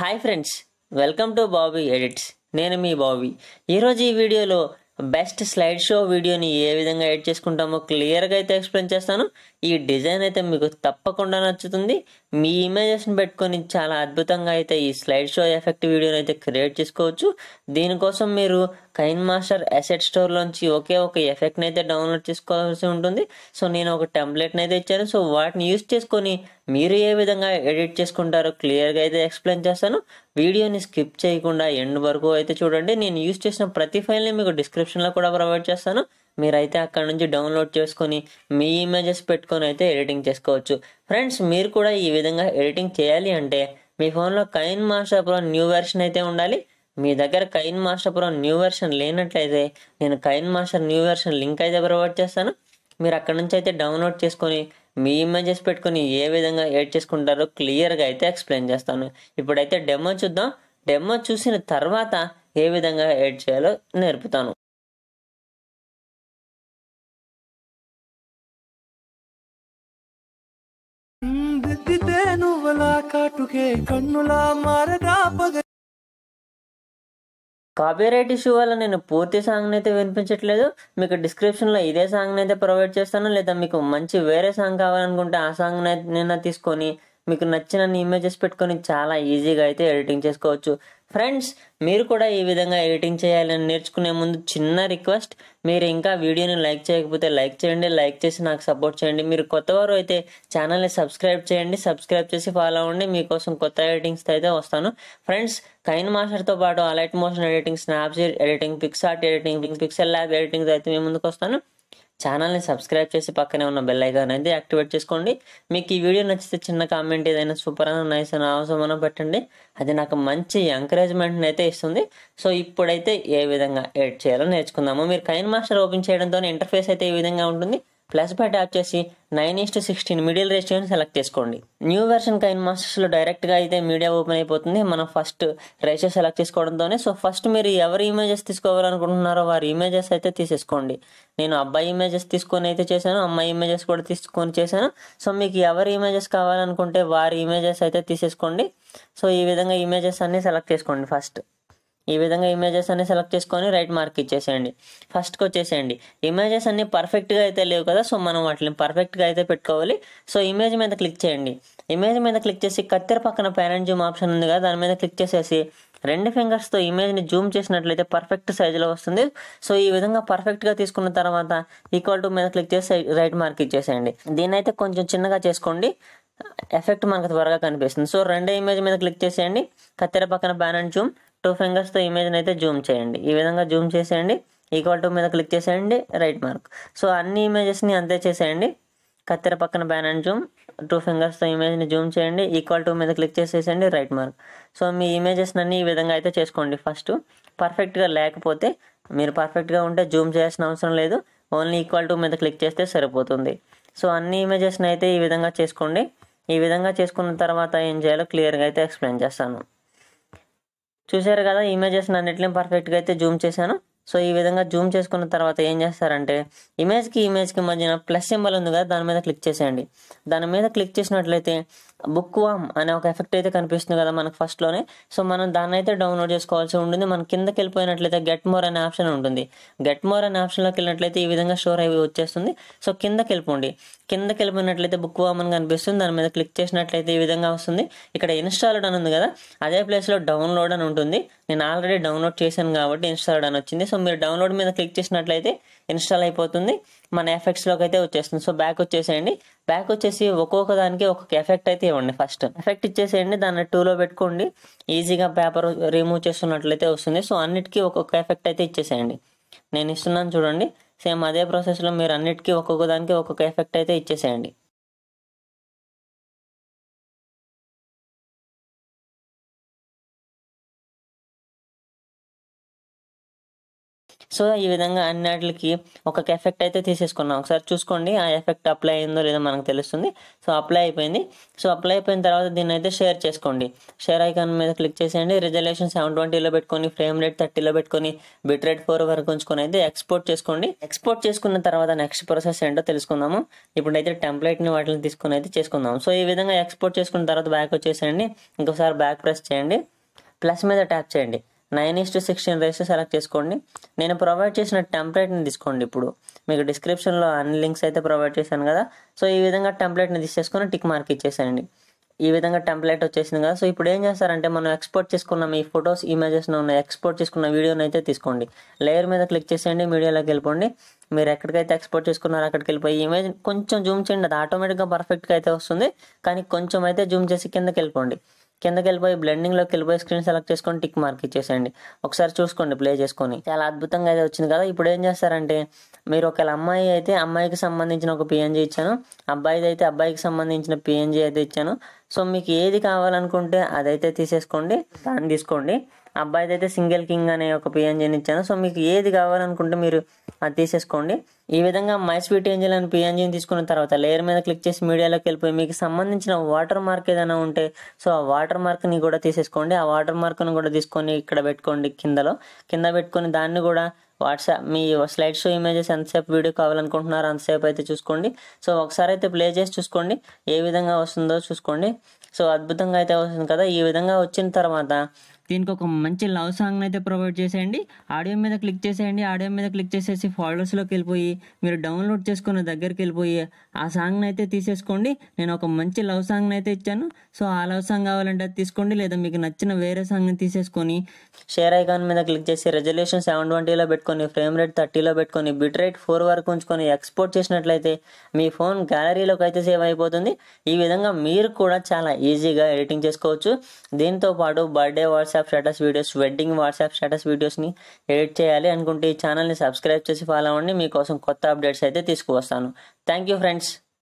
hi friends welcome to Bobby edits నేను మీ బాబీ ఈరోజు ఈ వీడియోలో బెస్ట్ స్లైడ్ షో వీడియోని ఏ విధంగా ఎడిట్ చేసుకుంటామో క్లియర్గా అయితే ఎక్స్ప్లెయిన్ చేస్తాను ఈ డిజైన్ అయితే మీకు తప్పకుండా నచ్చుతుంది మీ ఇమేజెస్ని పెట్టుకొని చాలా అద్భుతంగా అయితే ఈ స్లైడ్ షో ఎఫెక్ట్ వీడియోని అయితే క్రియేట్ చేసుకోవచ్చు దీనికోసం మీరు కైన్ మాస్టర్ అసెట్ స్టోర్ నుంచి ఒకే ఒక ఎఫెక్ట్ని అయితే డౌన్లోడ్ చేసుకోవాల్సి ఉంటుంది సో నేను ఒక టెంప్లెట్ని అయితే ఇచ్చాను సో వాటిని యూస్ చేసుకొని మీరు ఏ విధంగా ఎడిట్ చేసుకుంటారో క్లియర్గా అయితే ఎక్స్ప్లెయిన్ చేస్తాను వీడియోని స్కిప్ చేయకుండా ఎండ్ వరకు అయితే చూడండి నేను యూస్ చేసిన ప్రతి ఫైల్ని మీకు డిస్క్రిప్షన్లో కూడా ప్రొవైడ్ చేస్తాను మీరైతే అక్కడ నుంచి డౌన్లోడ్ చేసుకొని మీ ఇమేజెస్ పెట్టుకొని అయితే ఎడిటింగ్ చేసుకోవచ్చు ఫ్రెండ్స్ మీరు కూడా ఈ విధంగా ఎడిటింగ్ చేయాలి అంటే మీ ఫోన్లో Kine Master Pro new version అయితే ఉండాలి మీ దగ్గర Kine Master Pro new version లేనట్లయితే నేను Kine Master new version link అయితే ప్రొవైడ్ చేస్తాను మీరు అక్కడ నుంచి అయితే డౌన్లోడ్ చేసుకొని మీ ఇమేజెస్ పెట్టుకొని ఏ విధంగా ఎడ్ చేసుకుంటారో క్లియర్గా అయితే ఎక్స్ప్లెయిన్ చేస్తాను ఇప్పుడైతే డెమో చూద్దాం డెమో చూసిన తర్వాత ఏ విధంగా ఎడ్ చేయాలో నేర్పుతాను కాటుకే కన్నులా మారగా పగ కాపీరైట్ ఇష్యూ వల్ల నేను పూర్తి సాంగ్ని అయితే వినిపించట్లేదు మీకు డిస్క్రిప్షన్లో ఇదే సాంగ్ని అయితే ప్రొవైడ్ చేస్తాను లేదా మీకు మంచి వేరే సాంగ్ కావాలనుకుంటే ఆ సాంగ్ని నేను తీసుకొని మీకు నచ్చినన్ని ఇమేజెస్ పెట్టుకొని చాలా ఈజీగా అయితే ఎడిటింగ్ చేసుకోవచ్చు ఫ్రెండ్స్ మీరు కూడా ఈ విధంగా ఎడిటింగ్ చేయాలని నేర్చుకునే ముందు చిన్న రిక్వెస్ట్ మీరు ఇంకా వీడియోని లైక్ చేయకపోతే లైక్ చేయండి లైక్ చేసి నాకు సపోర్ట్ చేయండి మీరు కొత్త వారు అయితే ఛానల్ని సబ్స్క్రైబ్ చేయండి సబ్స్క్రైబ్ చేసి ఫాలో అవ్వండి మీకోసం కొత్త ఎడిటింగ్స్ అయితే వస్తాను ఫ్రెండ్స్ కైన్ మాస్టర్తో పాటు Alight Motion editing Snapseed editing PicsArt editing Pixel Lab editing అయితే మేము ముందుకు వస్తాను ఛానల్ని సబ్స్క్రైబ్ చేసి పక్కనే ఉన్న బెల్ ఐకాన్ అయితే యాక్టివేట్ చేసుకోండి మీకు ఈ వీడియో నచ్చితే చిన్న కామెంట్ ఏదైనా సూపర్ అన్న నైస్ అని అవసరం పెట్టండి అది నాకు మంచి ఎంకరేజ్మెంట్ని అయితే ఇస్తుంది సో ఇప్పుడైతే ఏ విధంగా ఎడ్ చేయాలో నేర్చుకుందాము మీరు కైన్ మాస్టర్ ఓపెన్ చేయడంతో ఇంటర్ఫేస్ అయితే ఏ విధంగా ఉంటుంది ప్లస్ బై ట్యాప్ చేసి నైన్ ఈస్ట్ సిక్స్టీన్ మిడిల్ రేషియోని సెలెక్ట్ చేసుకోండి న్యూ వెర్షన్ కైన్ మాస్టర్స్లో డైరెక్ట్గా అయితే మీడియా ఓపెన్ అయిపోతుంది మనం ఫస్ట్ రేషియో సెలెక్ట్ చేసుకోవడంతోనే సో ఫస్ట్ మీరు ఎవరి ఇమేజెస్ తీసుకోవాలనుకుంటున్నారో వారి ఇమేజెస్ అయితే తీసేసుకోండి నేను అబ్బాయి ఇమేజెస్ తీసుకొని అయితే చేశాను అమ్మాయి ఇమేజెస్ కూడా తీసుకొని చేశాను సో మీకు ఎవరి ఇమేజెస్ కావాలనుకుంటే వారి ఇమేజెస్ అయితే తీసేసుకోండి సో ఈ విధంగా ఇమేజెస్ అన్నీ సెలెక్ట్ చేసుకోండి ఫస్ట్ ఈ విధంగా ఇమేజెస్ అన్ని సెలెక్ట్ చేసుకొని రైట్ మార్క్ ఇచ్చేసేయండి ఫస్ట్కి వచ్చేసేయండి ఇమేజెస్ అన్ని పర్ఫెక్ట్గా అయితే లేవు కదా సో మనం వాటిని పర్ఫెక్ట్గా అయితే పెట్టుకోవాలి సో ఇమేజ్ మీద క్లిక్ చేయండి ఇమేజ్ మీద క్లిక్ చేసి కత్తెర పక్కన పేరెంట్ జూమ్ ఆప్షన్ ఉంది కదా దాని మీద క్లిక్ చేసేసి రెండు ఫింగర్స్తో ఇమేజ్ని జూమ్ చేసినట్లయితే పర్ఫెక్ట్ సైజులో వస్తుంది సో ఈ విధంగా పర్ఫెక్ట్గా తీసుకున్న తర్వాత ఈక్వల్ టు మీద క్లిక్ చేసి రైట్ మార్క్ ఇచ్చేసేయండి దీని అయితే కొంచెం చిన్నగా చేసుకోండి ఎఫెక్ట్ మనకు త్వరగా కనిపిస్తుంది సో రెండో ఇమేజ్ మీద క్లిక్ చేసేయండి కత్తెర పక్కన బ్యానర్ జూమ్ టూ ఫింగర్స్తో ఇమేజ్ని అయితే జూమ్ చేయండి ఈ విధంగా జూమ్ చేసేయండి ఈక్వల్ టూ మీద క్లిక్ చేసేయండి రైట్ మార్క్ సో అన్ని ఇమేజెస్ని అంతే చేసేయండి కత్తెర పక్కన బ్యాన్ అండ్ జూమ్ టూ ఫింగర్స్తో ఇమేజ్ని జూమ్ చేయండి ఈక్వల్ టూ మీద క్లిక్ చేసేసండి రైట్ మార్క్ సో మీ ఇమేజెస్ అన్ని ఈ విధంగా అయితే చేసుకోండి ఫస్ట్ పర్ఫెక్ట్గా లేకపోతే మీరు పర్ఫెక్ట్గా ఉంటే జూమ్ చేయాల్సిన అవసరం లేదు ఓన్లీ ఈక్వల్ టూ మీద క్లిక్ చేస్తే సరిపోతుంది సో అన్ని ఇమేజెస్ని అయితే ఈ విధంగా చేసుకోండి ఈ విధంగా చేసుకున్న తర్వాత ఏం చేయాలో క్లియర్గా అయితే ఎక్స్ప్లెయిన్ చేస్తాను చూసారు కదా ఇమేజెస్ అన్నిటిని పర్ఫెక్ట్గా అయితే జూమ్ చేశాను సో ఈ విధంగా జూమ్ చేసుకున్న తర్వాత ఏం చేస్తారంటే ఇమేజ్ కి ఇమేజ్ కి మధ్యన ప్లస్ సింబల్ ఉంది కదా దాని మీద క్లిక్ చేసేయండి దాని మీద క్లిక్ చేసినట్లయితే బుక్ వామ్ అనే ఒక ఎఫెక్ట్ అయితే కనిపిస్తుంది కదా మనకు ఫస్ట్లోనే సో మనం దాన్ని అయితే డౌన్లోడ్ చేసుకోవాల్సి ఉంటుంది మన కిందకి వెళ్ళిపోయినట్లయితే గెట్ మోర్ అనే ఆప్షన్ ఉంటుంది గెట్ మోర్ అనే ఆప్షన్లోకి వెళ్ళినట్లయితే ఈ విధంగా స్టోర్ అయ్యి వచ్చేస్తుంది సో కిందకి వెళ్ళిపోండి కిందకి వెళ్ళిపోయినట్లయితే బుక్ వామ్ అని కనిపిస్తుంది దాని మీద క్లిక్ చేసినట్లయితే ఈ విధంగా వస్తుంది ఇక్కడ ఇన్స్టాల్డ్ అని ఉంది కదా అదే ప్లేస్లో డౌన్లోడ్ అని ఉంటుంది నేను ఆల్రెడీ డౌన్లోడ్ చేశాను కాబట్టి ఇన్స్టాల్డ్ అని వచ్చింది సో మీరు డౌన్లోడ్ మీద క్లిక్ చేసినట్లయితే ఇన్స్టాల్ అయిపోతుంది మన ఎఫెక్ట్స్లోకి అయితే వచ్చేస్తుంది సో బ్యాక్ వచ్చేసేయండి బ్యాక్ వచ్చేసి ఒక్కొక్క దానికి ఒక్కొక్క ఎఫెక్ట్ అయితే ఇవ్వండి ఫస్ట్ ఎఫెక్ట్ ఇచ్చేసేయండి దాన్ని టూలో పెట్టుకోండి ఈజీగా పేపర్ రిమూవ్ చేస్తున్నట్లయితే వస్తుంది సో అన్నిటికీ ఒక్కొక్క ఎఫెక్ట్ అయితే ఇచ్చేసేయండి నేను ఇస్తున్నాను చూడండి సేమ్ అదే ప్రాసెస్లో మీరు అన్నిటికీ ఒక్కొక్క దానికి ఒక్కొక్క ఎఫెక్ట్ అయితే ఇచ్చేసేయండి సో ఈ విధంగా అన్నిటికి ఒక ఎఫెక్ట్ అయితే తీసేసుకున్నాం ఒకసారి చూసుకోండి ఆ ఎఫెక్ట్ అప్లై అయిందో లేదో మనకు తెలుస్తుంది సో అప్లై అయిపోయింది సో అప్లై అయిపోయిన తర్వాత దీన్ని అయితే షేర్ చేసుకోండి షేర్ ఐకాన్ మీద క్లిక్ చేసేయండి రిజల్యూషన్ సెవెన్ ట్వంటీలో పెట్టుకొని ఫ్రేమ్ రేట్ థర్టీలో పెట్టుకొని బిట్ రేట్ ఫోర్ వరకు ఉంచుకొని అయితే ఎక్స్పోర్ట్ చేసుకోండి ఎక్స్పోర్ట్ చేసుకున్న తర్వాత నెక్స్ట్ ప్రాసెస్ ఏంటో తెలుసుకుందాము ఇప్పుడైతే టెంప్లెట్ని వాటిని తీసుకొని అయితే చేసుకుందాం సో ఈ విధంగా ఎక్స్పోర్ట్ చేసుకున్న తర్వాత బ్యాక్ వచ్చేసేయండి ఇంకోసారి బ్యాక్ ప్రెస్ చేయండి ప్లస్ మీద ట్యాప్ చేయండి nine is to sixteen ratio select చేసుకోండి నేను ప్రొవైడ్ చేసిన టెంప్లెట్ని తీసుకోండి ఇప్పుడు మీకు డిస్క్రిప్షన్లో అన్ని లింక్స్ అయితే ప్రొవైడ్ చేశాను కదా సో ఈ విధంగా టెంప్లెట్ని తీసేసుకొని టిక్ మార్క్ ఇచ్చేసేయండి ఈ విధంగా టెంప్లెట్ వచ్చేసింది కదా సో ఇప్పుడు ఏం చేస్తారంటే మనం ఎక్స్పోర్ట్ చేసుకున్న మీ ఫొటోస్ ఇమేజెస్ను ఉన్న ఎక్స్పోర్ట్ చేసుకున్న వీడియోని అయితే తీసుకోండి లేయర్ మీద క్లిక్ చేసేయండి మీడియాలోకి వెళ్ళిపోండి మీరు ఎక్కడికైతే ఎక్స్పోర్ట్ చేసుకున్నారో అక్కడికి వెళ్ళిపోయి ఇమేజ్ కొంచెం జూమ్ చేయండి అది ఆటోమేటిక్గా పర్ఫెక్ట్గా అయితే వస్తుంది కానీ కొంచెం అయితే జూమ్ చేసి కిందకి వెళ్ళిపోండి కిందకి వెళ్ళిపోయి బ్లెండింగ్లోకి వెళ్ళిపోయి స్క్రీన్ సెలెక్ట్ చేసుకొని టిక్ మార్క్ ఇచ్చేసేయండి ఒకసారి చూసుకోండి ప్లే చేసుకొని చాలా అద్భుతంగా అయితే వచ్చింది కదా ఇప్పుడు ఏం చేస్తారంటే మీరు ఒకవేళ అమ్మాయి అయితే అమ్మాయికి సంబంధించిన ఒక పిఎన్జీ ఇచ్చాను అబ్బాయిది అయితే అబ్బాయికి సంబంధించిన పిఎన్జీ అయితే ఇచ్చాను సో మీకు ఏది కావాలనుకుంటే అదైతే తీసేసుకోండి దాన్ని తీసుకోండి అబ్బాయిది అయితే సింగిల్ కింగ్ అనే ఒక పిఎన్జీని ఇచ్చాను సో మీకు ఏది కావాలనుకుంటే మీరు అది తీసేసుకోండి ఈ విధంగా మై స్వీట్ ఏంజిల్ అని పిఎన్జిని తీసుకున్న తర్వాత లేయర్ మీద క్లిక్ చేసి మీడియాలోకి వెళ్ళిపోయి మీకు సంబంధించిన వాటర్ మార్క్ ఏదైనా ఉంటే సో ఆ వాటర్ మార్క్ని కూడా తీసేసుకోండి ఆ వాటర్ మార్క్ని కూడా తీసుకొని ఇక్కడ పెట్టుకోండి కిందలో కింద పెట్టుకొని దాన్ని కూడా వాట్సాప్ మీ స్లైడ్ షో ఇమేజెస్ ఎంతసేపు వీడియో కావాలనుకుంటున్నారో అంతసేపు అయితే చూసుకోండి సో ఒకసారి అయితే ప్లే చేసి చూసుకోండి ఏ విధంగా వస్తుందో చూసుకోండి సో అద్భుతంగా అయితే వస్తుంది కదా ఈ విధంగా వచ్చిన తర్వాత దీనికి ఒక మంచి లవ్ సాంగ్ అయితే ప్రొవైడ్ చేసేయండి ఆడియో మీద క్లిక్ చేసేయండి ఆడియో మీద క్లిక్ చేసేసి ఫాలోస్లోకి వెళ్ళిపోయి మీరు డౌన్లోడ్ చేసుకున్న దగ్గరికి వెళ్ళిపోయి ఆ సాంగ్ని అయితే తీసేసుకోండి నేను ఒక మంచి లవ్ సాంగ్ని అయితే ఇచ్చాను సో ఆ లవ్ సాంగ్ కావాలంటే అది తీసుకోండి లేదా మీకు నచ్చిన వేరే సాంగ్ని తీసేసుకొని షేర్ ఐకాన్ మీద క్లిక్ చేసి రెజల్యూషన్ సెవెన్ ట్వంటీలో పెట్టుకొని ఫ్రేమ్ రేట్ థర్టీలో పెట్టుకొని బిట్ రేట్ ఫోర్ వరకు ఉంచుకొని ఎక్స్పోర్ట్ చేసినట్లయితే మీ ఫోన్ గ్యాలరీలోకి అయితే సేవ్ అయిపోతుంది ఈ విధంగా మీరు కూడా చాలా ఈజీగా ఎడిటింగ్ చేసుకోవచ్చు దీంతో పాటు birthday whats WhatsApp status videos wedding WhatsApp status వీడియోస్ని ఎడిట్ చేయాలి అనుకుంటే ఈ ఛానల్ని సబ్స్క్రైబ్ చేసి ఫాలో అవ్వండి మీకోసం కొత్త అప్డేట్స్ అయితే తీసుకువస్తాను థ్యాంక్ యూ ఫ్రెండ్స్